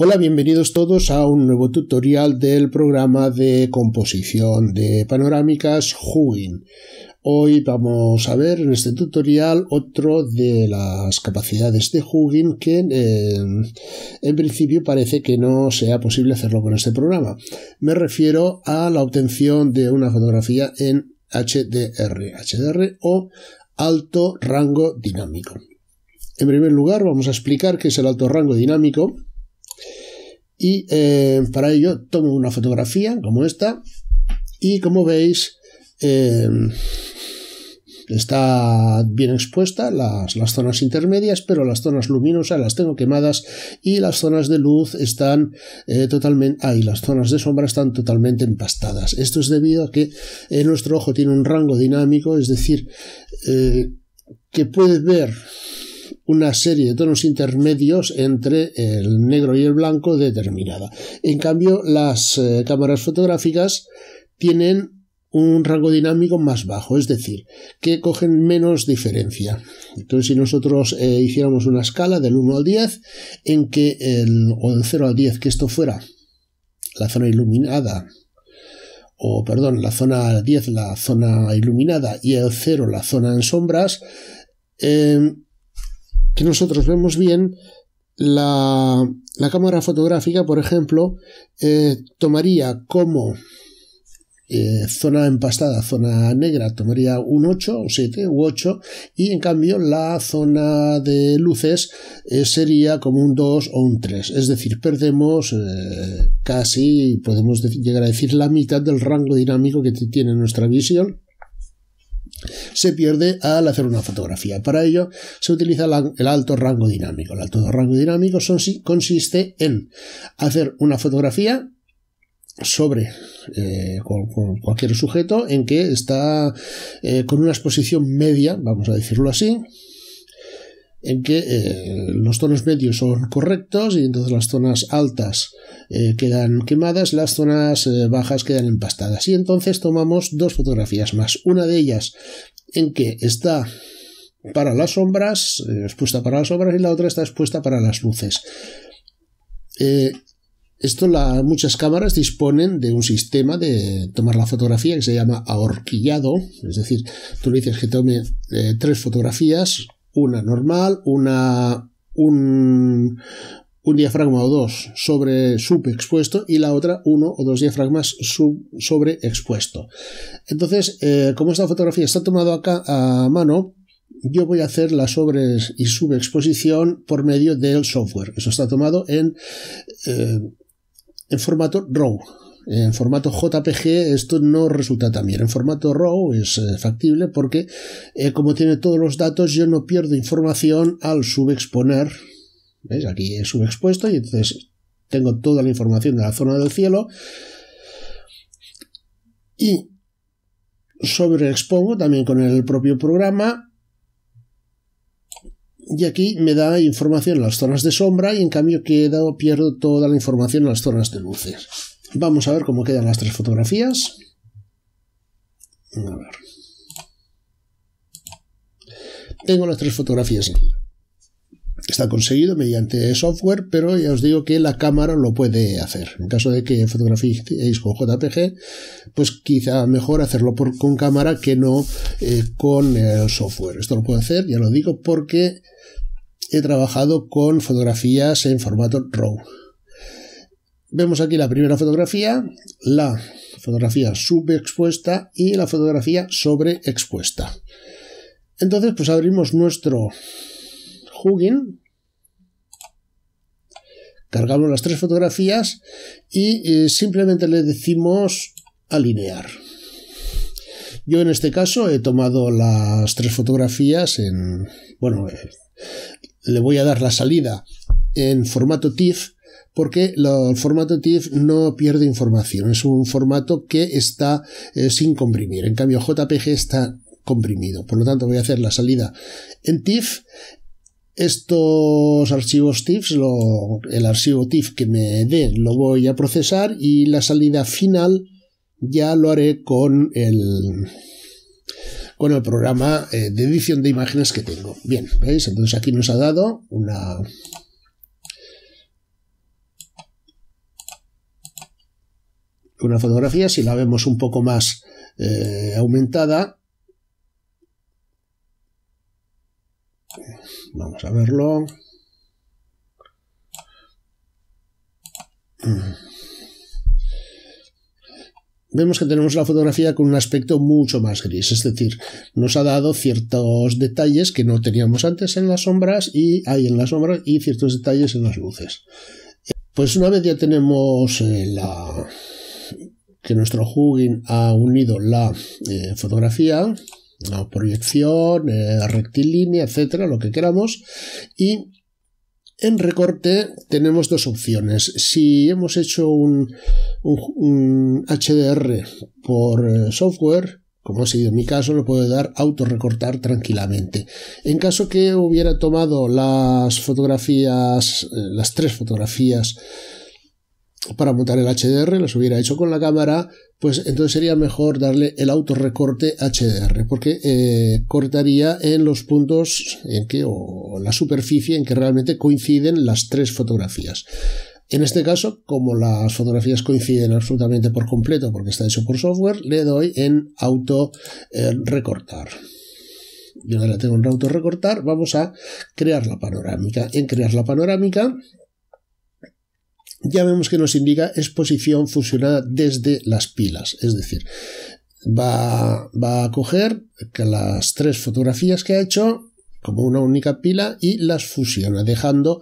Hola, bienvenidos todos a un nuevo tutorial del programa de composición de panorámicas Hugin. Hoy vamos a ver en este tutorial otro de las capacidades de Hugin que en principio parece que no sea posible hacerlo con este programa. Me refiero a la obtención de una fotografía en HDR, HDR o alto rango dinámico. En primer lugar vamos a explicar qué es el alto rango dinámico y eh, para ello tomo una fotografía como esta y como veis eh, está bien expuesta las, zonas intermedias, pero las zonas luminosas las tengo quemadas y las zonas de luz están eh, totalmente, ahí, las zonas de sombra están totalmente empastadas. Esto es debido a que nuestro ojo tiene un rango dinámico, es decir, que puede ver una serie de tonos intermedios entre el negro y el blanco determinada. En cambio, las eh, cámaras fotográficas tienen un rango dinámico más bajo, es decir, que cogen menos diferencia. Entonces, si nosotros eh, hiciéramos una escala del 1 al 10, en que el, 0 al 10, que esto fuera la zona iluminada, o perdón, la zona 10 la zona iluminada y el 0 la zona en sombras, eh, que nosotros vemos bien, la, cámara fotográfica, por ejemplo, eh, tomaría como eh, zona empastada, zona negra, tomaría un 8 o 7 u 8 y en cambio la zona de luces eh, sería como un 2 o un 3. Es decir, perdemos casi, podemos llegar a decir, la mitad del rango dinámico que tiene nuestra visión se pierde al hacer una fotografía. Para ello se utiliza el alto rango dinámico. El alto rango dinámico consiste en hacer una fotografía sobre eh, cualquier sujeto en que está eh, con una exposición media, vamos a decirlo así, en que eh, los tonos medios son correctos y entonces las zonas altas eh, quedan quemadas, las zonas eh, bajas quedan empastadas. Y entonces tomamos dos fotografías más. Una de ellas en que está para las sombras, expuesta para las sombras, y la otra está expuesta para las luces. esto muchas cámaras disponen de un sistema de tomar la fotografía que se llama ahorquillado, es decir, tú le dices que tome tres fotografías una normal, una, un, diafragma o dos sobre subexpuesto y la otra uno o dos diafragmas sub expuesto Entonces, eh, como esta fotografía está tomada acá a mano, yo voy a hacer la sobre y subexposición por medio del software. Eso está tomado en, eh, en formato RAW en formato JPG esto no resulta tan bien. En formato RAW es eh, factible porque eh, como tiene todos los datos yo no pierdo información al subexponer. ¿Veis? Aquí he subexpuesto y entonces tengo toda la información de la zona del cielo. Y sobreexpongo también con el propio programa y aquí me da información en las zonas de sombra y en cambio dado pierdo toda la información en las zonas de luces. Vamos a ver cómo quedan las tres fotografías. Tengo las tres fotografías Está conseguido mediante software, pero ya os digo que la cámara lo puede hacer. En caso de que fotografíais con JPG, pues quizá mejor hacerlo con cámara que no eh, con el software. Esto lo puedo hacer, ya lo digo, porque he trabajado con fotografías en formato RAW. Vemos aquí la primera fotografía, la fotografía subexpuesta y la fotografía sobreexpuesta. Entonces, pues abrimos nuestro Hugin, cargamos las tres fotografías y eh, simplemente le decimos alinear. Yo en este caso he tomado las tres fotografías en... Bueno, eh, le voy a dar la salida en formato TIFF porque el formato TIFF no pierde información, es un formato que está eh, sin comprimir, en cambio JPG está comprimido, por lo tanto voy a hacer la salida en TIFF estos archivos TIFF, el archivo TIFF que me dé, lo voy a procesar y la salida final ya lo haré con el, con el programa eh, de edición de imágenes que tengo. Bien, ¿veis? Entonces aquí nos ha dado una, una fotografía, si la vemos un poco más eh, aumentada, vamos a verlo. Vemos que tenemos la fotografía con un aspecto mucho más gris, es decir, nos ha dado ciertos detalles que no teníamos antes en las sombras y hay en las sombras y ciertos detalles en las luces. Pues una vez ya tenemos eh, la, que nuestro hugging ha unido la eh, fotografía, la proyección, eh, la rectilínea, etcétera, lo que queramos, y en recorte tenemos dos opciones. Si hemos hecho un, HDR por eh, software, como ha sido mi caso, lo puedo dar auto recortar tranquilamente. En caso que hubiera tomado las fotografías, las tres fotografías para montar el HDR, los hubiera hecho con la cámara, pues entonces sería mejor darle el autorrecorte HDR, porque eh, cortaría en los puntos en que, o la superficie en que realmente coinciden las tres fotografías. En este caso, como las fotografías coinciden absolutamente por completo porque está hecho por software, le doy en auto recortar. Yo ahora tengo en auto recortar, vamos a crear la panorámica. En crear la panorámica ya vemos que nos indica exposición fusionada desde las pilas, es decir, va, a coger las tres fotografías que ha hecho como una única pila y las fusiona, dejando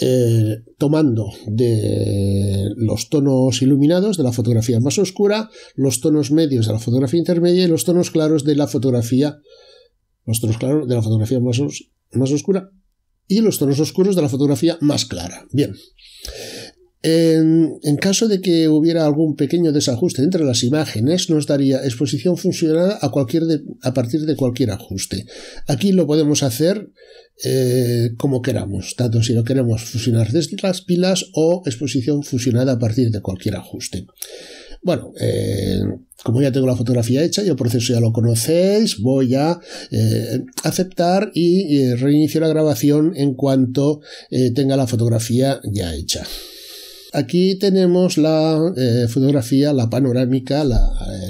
eh, tomando de los tonos iluminados de la fotografía más oscura, los tonos medios de la fotografía intermedia y los tonos claros de la fotografía, los tonos claros de la fotografía más oscura y los tonos oscuros de la fotografía más clara. Bien, en, caso de que hubiera algún pequeño desajuste entre las imágenes, nos daría exposición fusionada a, partir de cualquier ajuste. Aquí lo podemos hacer eh, como queramos, tanto si lo queremos fusionar desde las pilas o exposición fusionada a partir de cualquier ajuste. Bueno, eh, como ya tengo la fotografía hecha y el proceso ya lo conocéis, voy a eh, aceptar y reinicio la grabación en cuanto tenga la fotografía ya hecha. Aquí tenemos la eh, fotografía, la panorámica, el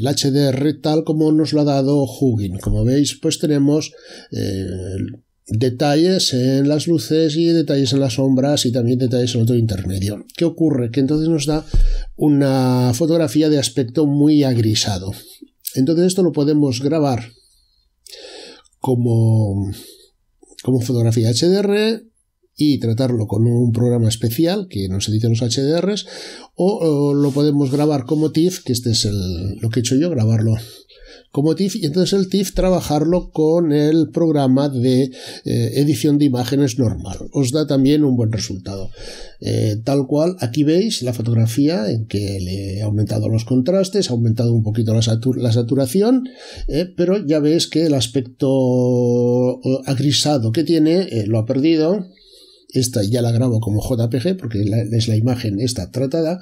HDR tal como nos lo ha dado Hugin. Como veis, pues tenemos eh, detalles en las luces y detalles en las sombras y también detalles en otro intermedio. ¿Qué ocurre? Que entonces nos da una fotografía de aspecto muy agrisado. Entonces esto lo podemos grabar como, como fotografía HDR y tratarlo con un programa especial que nos edite los HDRs o, lo podemos grabar como TIFF, que este es lo que he hecho yo, grabarlo como TIFF y entonces el TIFF trabajarlo con el programa de eh, edición de imágenes normal. Os da también un buen resultado. Eh, tal cual, aquí veis la fotografía en que le he aumentado los contrastes, ha aumentado un poquito la, saturación, eh, pero ya veis que el aspecto agrisado que tiene lo ha perdido esta ya la grabo como JPG porque es la imagen esta tratada,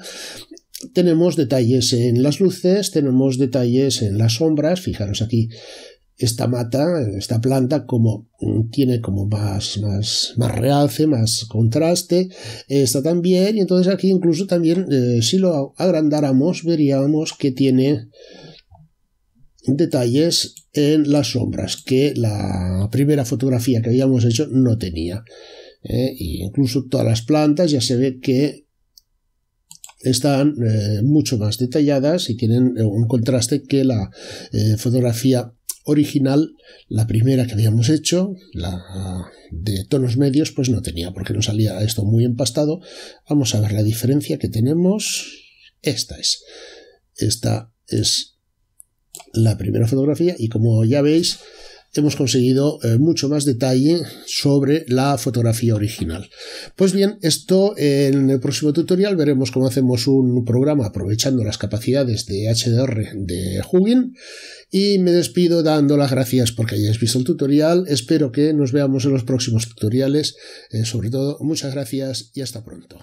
tenemos detalles en las luces, tenemos detalles en las sombras, fijaros aquí esta mata, esta planta, como mm, tiene como más, más, más realce, más contraste, está también, y entonces aquí incluso también, eh, si lo agrandáramos, veríamos que tiene detalles en las sombras, que la primera fotografía que habíamos hecho no tenía. Eh, incluso todas las plantas ya se ve que están eh, mucho más detalladas y tienen eh, un contraste que la fotografía original, la primera que habíamos hecho, la de tonos medios, pues no tenía porque no salía esto muy empastado. Vamos a ver la diferencia que tenemos. Esta es. Esta es la primera fotografía y como ya veis, hemos conseguido eh, mucho más detalle sobre la fotografía original. Pues bien, esto en el próximo tutorial veremos cómo hacemos un programa aprovechando las capacidades de HDR de Hugin y me despido dando las gracias porque hayáis visto el tutorial. Espero que nos veamos en los próximos tutoriales. Eh, sobre todo, muchas gracias y hasta pronto.